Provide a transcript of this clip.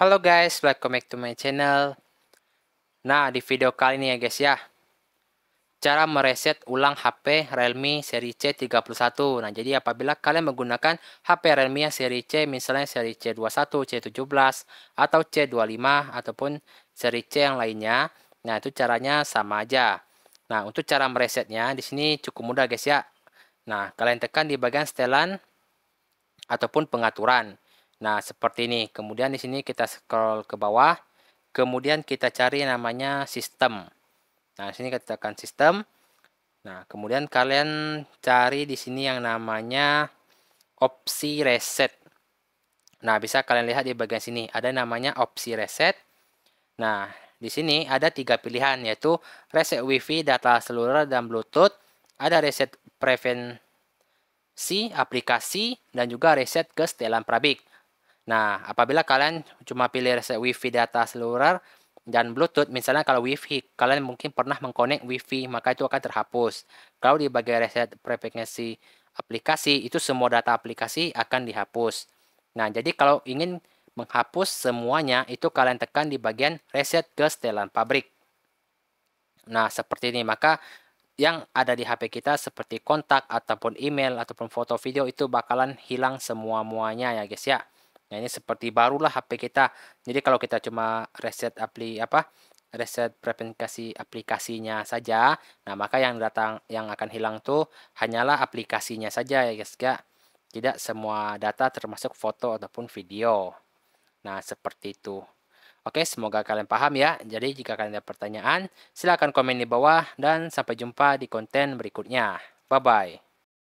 Halo guys, welcome back to my channel. Nah, di video kali ini ya guys ya. Cara mereset ulang HP Realme seri C31. Nah, jadi apabila kalian menggunakan HP Realme yang seri C, misalnya seri C21, C17, atau C25, ataupun seri C yang lainnya, nah itu caranya sama aja. Nah, untuk cara meresetnya, di sini cukup mudah guys ya. Nah, kalian tekan di bagian setelan, ataupun pengaturan. Nah, seperti ini. Kemudian di sini kita scroll ke bawah. Kemudian kita cari namanya sistem. Nah, di sini kita tekan sistem. Nah, kemudian kalian cari di sini yang namanya opsi reset. Nah, bisa kalian lihat di bagian sini ada namanya opsi reset. Nah, di sini ada tiga pilihan yaitu reset WiFi, data seluler dan Bluetooth, ada reset prevensi aplikasi dan juga reset ke setelan Prabik. Nah, apabila kalian cuma pilih reset Wi-Fi data seluler dan Bluetooth, misalnya kalau Wi-Fi kalian mungkin pernah mengkonek Wi-Fi maka itu akan terhapus. Kalau di bagian reset frekuensi aplikasi, itu semua data aplikasi akan dihapus. Nah, jadi kalau ingin menghapus semuanya, itu kalian tekan di bagian reset ke setelan pabrik. Nah, seperti ini. Maka yang ada di HP kita seperti kontak ataupun email ataupun foto video itu bakalan hilang semua-muanya ya guys ya. Nah, ini seperti barulah HP kita. Jadi kalau kita cuma reset apli apa? reset preventasi aplikasinya saja. Nah, maka yang datang yang akan hilang tuh hanyalah aplikasinya saja ya guys ya. Tidak semua data termasuk foto ataupun video. Nah, seperti itu. Oke, semoga kalian paham ya. Jadi jika kalian ada pertanyaan, silakan komen di bawah dan sampai jumpa di konten berikutnya. Bye-bye.